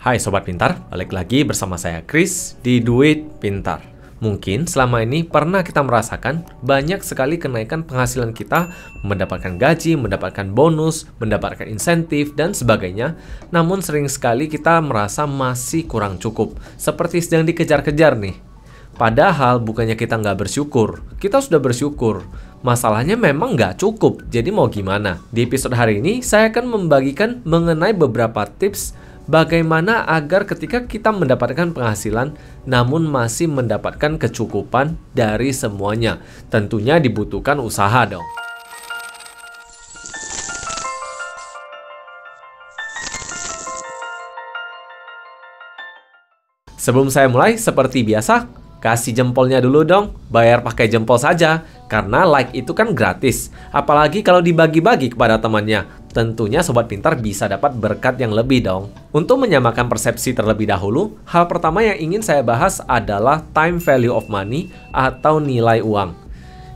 Hai Sobat Pintar, balik lagi bersama saya Chris di Duit Pintar. Mungkin selama ini pernah kita merasakan banyak sekali kenaikan penghasilan kita, mendapatkan gaji, mendapatkan bonus, mendapatkan insentif, dan sebagainya. Namun sering sekali kita merasa masih kurang cukup, seperti sedang dikejar-kejar nih. Padahal bukannya kita nggak bersyukur, kita sudah bersyukur. Masalahnya memang nggak cukup, jadi mau gimana? Di episode hari ini, saya akan membagikan mengenai beberapa tips Bagaimana agar ketika kita mendapatkan penghasilan namun masih mendapatkan kecukupan dari semuanya? Tentunya dibutuhkan usaha dong. Sebelum saya mulai, seperti biasa, kasih jempolnya dulu dong. Bayar pakai jempol saja, karena like itu kan gratis. Apalagi kalau dibagi-bagi kepada temannya. Tentunya sobat pintar bisa dapat berkat yang lebih dong. Untuk menyamakan persepsi terlebih dahulu, hal pertama yang ingin saya bahas adalah time value of money atau nilai uang.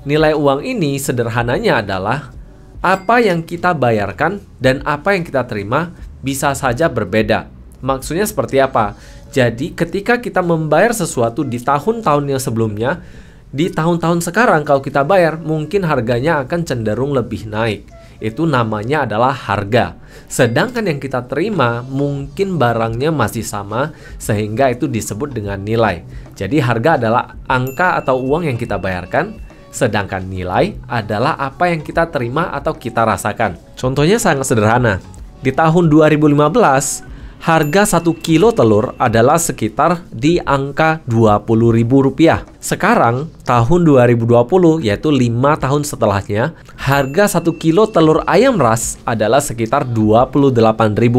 Nilai uang ini sederhananya adalah apa yang kita bayarkan dan apa yang kita terima bisa saja berbeda. Maksudnya seperti apa? Jadi ketika kita membayar sesuatu di tahun-tahun yang sebelumnya, di tahun-tahun sekarang kalau kita bayar mungkin harganya akan cenderung lebih naik itu namanya adalah harga. Sedangkan yang kita terima mungkin barangnya masih sama sehingga itu disebut dengan nilai. Jadi harga adalah angka atau uang yang kita bayarkan sedangkan nilai adalah apa yang kita terima atau kita rasakan. Contohnya sangat sederhana. Di tahun 2015 harga 1 kilo telur adalah sekitar di angka Rp20.000. Sekarang, tahun 2020, yaitu 5 tahun setelahnya, harga 1 kilo telur ayam ras adalah sekitar Rp28.000,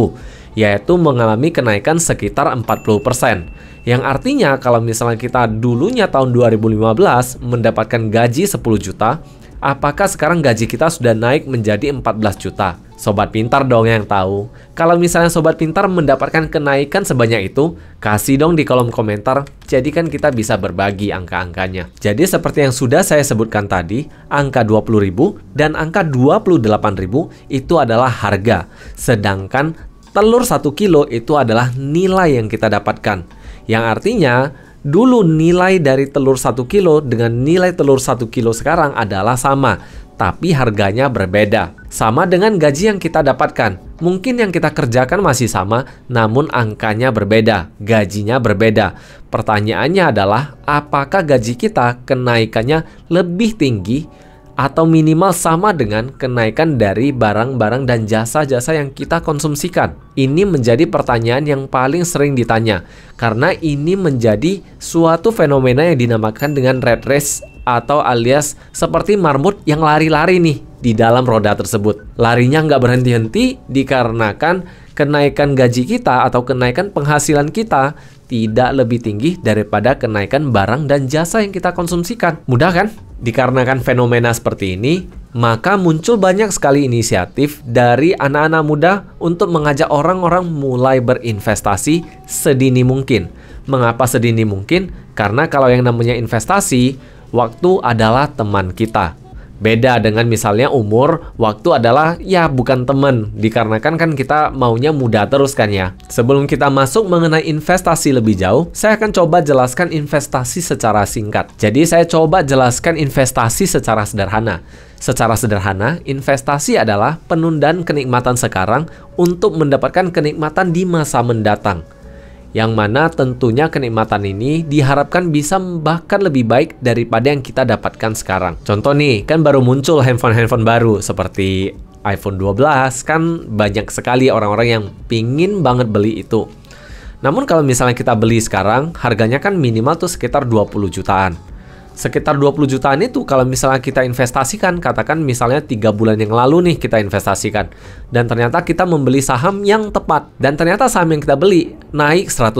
yaitu mengalami kenaikan sekitar 40%. Yang artinya kalau misalnya kita dulunya tahun 2015 mendapatkan gaji 10 juta, Apakah sekarang gaji kita sudah naik menjadi 14 juta? Sobat pintar dong yang tahu. Kalau misalnya sobat pintar mendapatkan kenaikan sebanyak itu, kasih dong di kolom komentar, jadi kan kita bisa berbagi angka-angkanya. Jadi seperti yang sudah saya sebutkan tadi, angka 20.000 dan angka 28.000 itu adalah harga. Sedangkan telur 1 kilo itu adalah nilai yang kita dapatkan. Yang artinya Dulu nilai dari telur 1 kilo dengan nilai telur 1 kilo sekarang adalah sama, tapi harganya berbeda. Sama dengan gaji yang kita dapatkan. Mungkin yang kita kerjakan masih sama, namun angkanya berbeda, gajinya berbeda. Pertanyaannya adalah, apakah gaji kita kenaikannya lebih tinggi atau minimal sama dengan kenaikan dari barang-barang dan jasa-jasa yang kita konsumsikan. Ini menjadi pertanyaan yang paling sering ditanya karena ini menjadi suatu fenomena yang dinamakan dengan red race atau alias seperti marmut yang lari-lari nih di dalam roda tersebut. Larinya nggak berhenti-henti dikarenakan kenaikan gaji kita atau kenaikan penghasilan kita tidak lebih tinggi daripada kenaikan barang dan jasa yang kita konsumsikan. Mudah kan? Dikarenakan fenomena seperti ini, maka muncul banyak sekali inisiatif dari anak-anak muda untuk mengajak orang-orang mulai berinvestasi sedini mungkin. Mengapa sedini mungkin? Karena kalau yang namanya investasi, waktu adalah teman kita. Beda dengan misalnya umur, waktu adalah ya bukan teman, dikarenakan kan kita maunya muda terus kan ya. Sebelum kita masuk mengenai investasi lebih jauh, saya akan coba jelaskan investasi secara singkat. Jadi saya coba jelaskan investasi secara sederhana. Secara sederhana, investasi adalah penundaan kenikmatan sekarang untuk mendapatkan kenikmatan di masa mendatang yang mana tentunya kenikmatan ini diharapkan bisa bahkan lebih baik daripada yang kita dapatkan sekarang. Contoh nih, kan baru muncul handphone-handphone baru seperti iPhone 12 kan banyak sekali orang-orang yang pingin banget beli itu. Namun kalau misalnya kita beli sekarang, harganya kan minimal tuh sekitar 20 jutaan sekitar 20 jutaan itu kalau misalnya kita investasikan katakan misalnya tiga bulan yang lalu nih kita investasikan dan ternyata kita membeli saham yang tepat dan ternyata saham yang kita beli naik 100%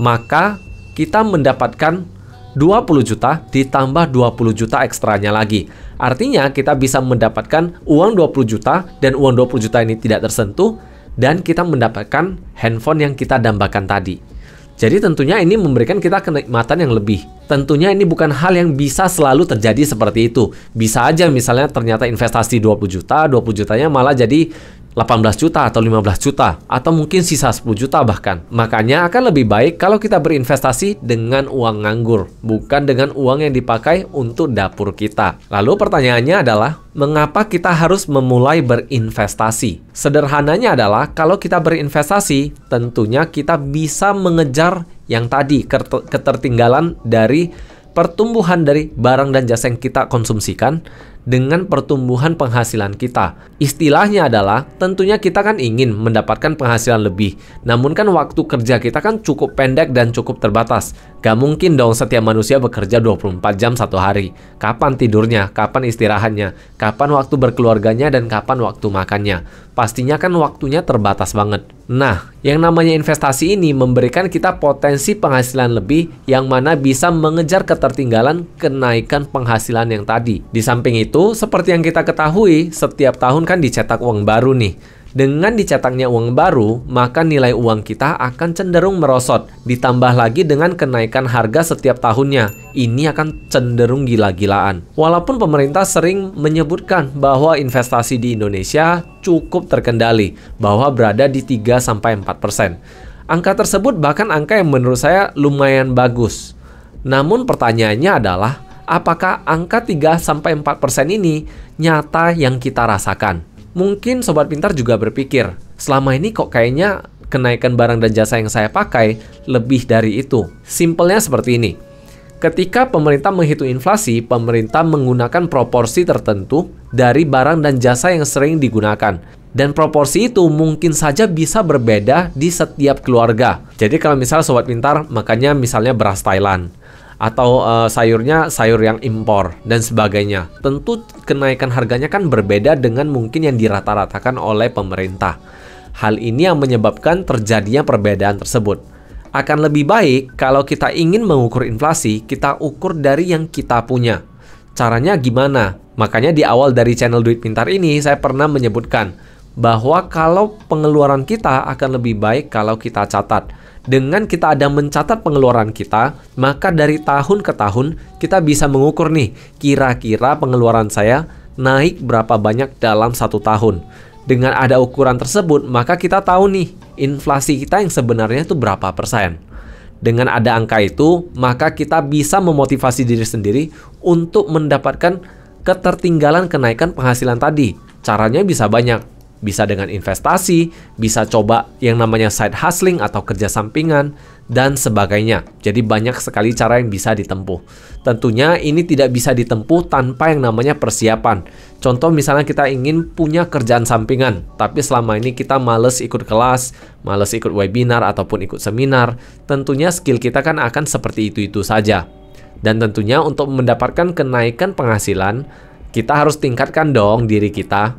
maka kita mendapatkan 20 juta ditambah 20 juta ekstranya lagi artinya kita bisa mendapatkan uang 20 juta dan uang 20 juta ini tidak tersentuh dan kita mendapatkan handphone yang kita dambakan tadi jadi tentunya ini memberikan kita kenikmatan yang lebih. Tentunya ini bukan hal yang bisa selalu terjadi seperti itu. Bisa aja misalnya ternyata investasi 20 juta, 20 jutanya malah jadi 18 juta atau 15 juta atau mungkin sisa 10 juta bahkan. Makanya akan lebih baik kalau kita berinvestasi dengan uang nganggur, bukan dengan uang yang dipakai untuk dapur kita. Lalu pertanyaannya adalah, mengapa kita harus memulai berinvestasi? Sederhananya adalah kalau kita berinvestasi, tentunya kita bisa mengejar yang tadi ketertinggalan dari pertumbuhan dari barang dan jasa yang kita konsumsikan dengan pertumbuhan penghasilan kita. Istilahnya adalah tentunya kita kan ingin mendapatkan penghasilan lebih. Namun kan waktu kerja kita kan cukup pendek dan cukup terbatas. Gak mungkin dong setiap manusia bekerja 24 jam satu hari. Kapan tidurnya, kapan istirahatnya, kapan waktu berkeluarganya dan kapan waktu makannya. Pastinya kan waktunya terbatas banget. Nah, yang namanya investasi ini memberikan kita potensi penghasilan lebih yang mana bisa mengejar ketertinggalan kenaikan penghasilan yang tadi. Di samping itu itu, seperti yang kita ketahui, setiap tahun kan dicetak uang baru nih. Dengan dicetaknya uang baru, maka nilai uang kita akan cenderung merosot, ditambah lagi dengan kenaikan harga setiap tahunnya. Ini akan cenderung gila-gilaan. Walaupun pemerintah sering menyebutkan bahwa investasi di Indonesia cukup terkendali, bahwa berada di 3-4%. Angka tersebut bahkan angka yang menurut saya lumayan bagus. Namun pertanyaannya adalah, apakah angka 3 sampai 4% ini nyata yang kita rasakan. Mungkin sobat pintar juga berpikir, selama ini kok kayaknya kenaikan barang dan jasa yang saya pakai lebih dari itu. Simpelnya seperti ini. Ketika pemerintah menghitung inflasi, pemerintah menggunakan proporsi tertentu dari barang dan jasa yang sering digunakan. Dan proporsi itu mungkin saja bisa berbeda di setiap keluarga. Jadi kalau misal sobat pintar, makanya misalnya beras Thailand atau uh, sayurnya sayur yang impor dan sebagainya. Tentu kenaikan harganya kan berbeda dengan mungkin yang dirata-ratakan oleh pemerintah. Hal ini yang menyebabkan terjadinya perbedaan tersebut. Akan lebih baik kalau kita ingin mengukur inflasi, kita ukur dari yang kita punya. Caranya gimana? Makanya di awal dari channel Duit Pintar ini saya pernah menyebutkan bahwa kalau pengeluaran kita akan lebih baik kalau kita catat dengan kita ada mencatat pengeluaran kita, maka dari tahun ke tahun kita bisa mengukur nih, kira-kira pengeluaran saya naik berapa banyak dalam satu tahun. Dengan ada ukuran tersebut, maka kita tahu nih, inflasi kita yang sebenarnya itu berapa persen. Dengan ada angka itu, maka kita bisa memotivasi diri sendiri untuk mendapatkan ketertinggalan kenaikan penghasilan tadi. Caranya bisa banyak bisa dengan investasi, bisa coba yang namanya side hustling atau kerja sampingan, dan sebagainya. Jadi banyak sekali cara yang bisa ditempuh. Tentunya ini tidak bisa ditempuh tanpa yang namanya persiapan. Contoh misalnya kita ingin punya kerjaan sampingan, tapi selama ini kita males ikut kelas, males ikut webinar ataupun ikut seminar, tentunya skill kita kan akan seperti itu-itu saja. Dan tentunya untuk mendapatkan kenaikan penghasilan, kita harus tingkatkan dong diri kita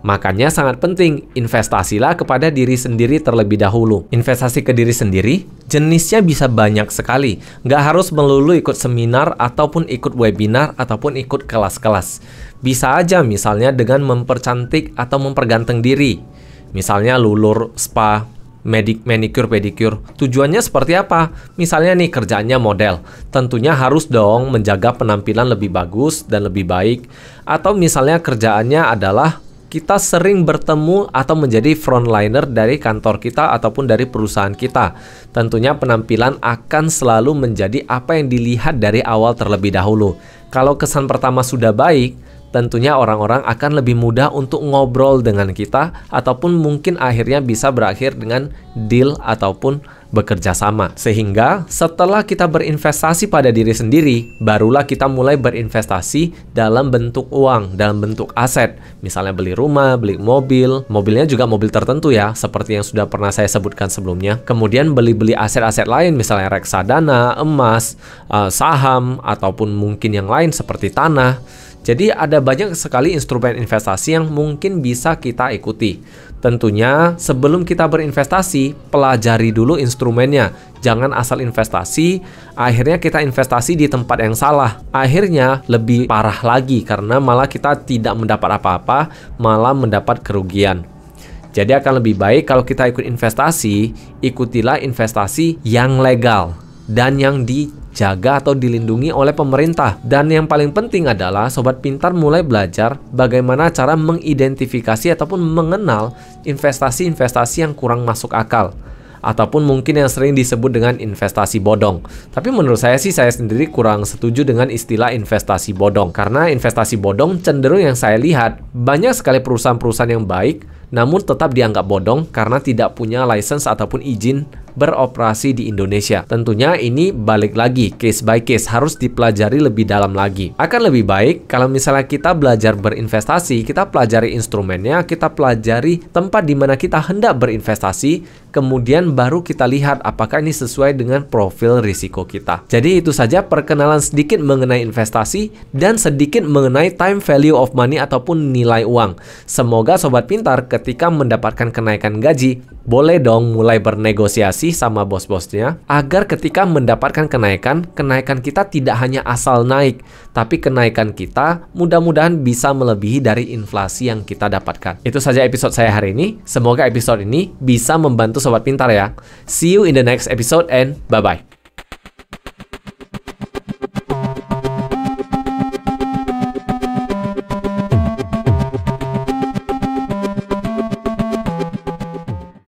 Makanya sangat penting, investasilah kepada diri sendiri terlebih dahulu. Investasi ke diri sendiri, jenisnya bisa banyak sekali. Nggak harus melulu ikut seminar, ataupun ikut webinar, ataupun ikut kelas-kelas. Bisa aja misalnya dengan mempercantik atau memperganteng diri. Misalnya lulur spa, medik, manicure, pedicure. Tujuannya seperti apa? Misalnya nih kerjanya model, tentunya harus dong menjaga penampilan lebih bagus dan lebih baik. Atau misalnya kerjaannya adalah kita sering bertemu atau menjadi frontliner dari kantor kita ataupun dari perusahaan kita. Tentunya penampilan akan selalu menjadi apa yang dilihat dari awal terlebih dahulu. Kalau kesan pertama sudah baik, tentunya orang-orang akan lebih mudah untuk ngobrol dengan kita ataupun mungkin akhirnya bisa berakhir dengan deal ataupun bekerja sama. Sehingga setelah kita berinvestasi pada diri sendiri, barulah kita mulai berinvestasi dalam bentuk uang, dalam bentuk aset. Misalnya beli rumah, beli mobil, mobilnya juga mobil tertentu ya, seperti yang sudah pernah saya sebutkan sebelumnya. Kemudian beli-beli aset-aset lain, misalnya reksadana, emas, eh, saham, ataupun mungkin yang lain seperti tanah. Jadi ada banyak sekali instrumen investasi yang mungkin bisa kita ikuti. Tentunya, sebelum kita berinvestasi, pelajari dulu instrumennya. Jangan asal investasi, akhirnya kita investasi di tempat yang salah. Akhirnya lebih parah lagi karena malah kita tidak mendapat apa-apa, malah mendapat kerugian. Jadi akan lebih baik kalau kita ikut investasi, ikutilah investasi yang legal dan yang dijaga atau dilindungi oleh pemerintah. Dan yang paling penting adalah sobat pintar mulai belajar bagaimana cara mengidentifikasi ataupun mengenal investasi-investasi yang kurang masuk akal ataupun mungkin yang sering disebut dengan investasi bodong. Tapi menurut saya sih saya sendiri kurang setuju dengan istilah investasi bodong karena investasi bodong cenderung yang saya lihat banyak sekali perusahaan-perusahaan yang baik namun tetap dianggap bodong karena tidak punya license ataupun izin beroperasi di Indonesia. Tentunya ini balik lagi case by case harus dipelajari lebih dalam lagi. Akan lebih baik kalau misalnya kita belajar berinvestasi, kita pelajari instrumennya, kita pelajari tempat di mana kita hendak berinvestasi, kemudian baru kita lihat apakah ini sesuai dengan profil risiko kita. Jadi itu saja perkenalan sedikit mengenai investasi dan sedikit mengenai time value of money ataupun nilai uang. Semoga sobat pintar ketika mendapatkan kenaikan gaji boleh dong mulai bernegosiasi sama bos-bosnya agar ketika mendapatkan kenaikan, kenaikan kita tidak hanya asal naik, tapi kenaikan kita mudah-mudahan bisa melebihi dari inflasi yang kita dapatkan. Itu saja episode saya hari ini. Semoga episode ini bisa membantu sobat pintar ya. See you in the next episode and bye-bye.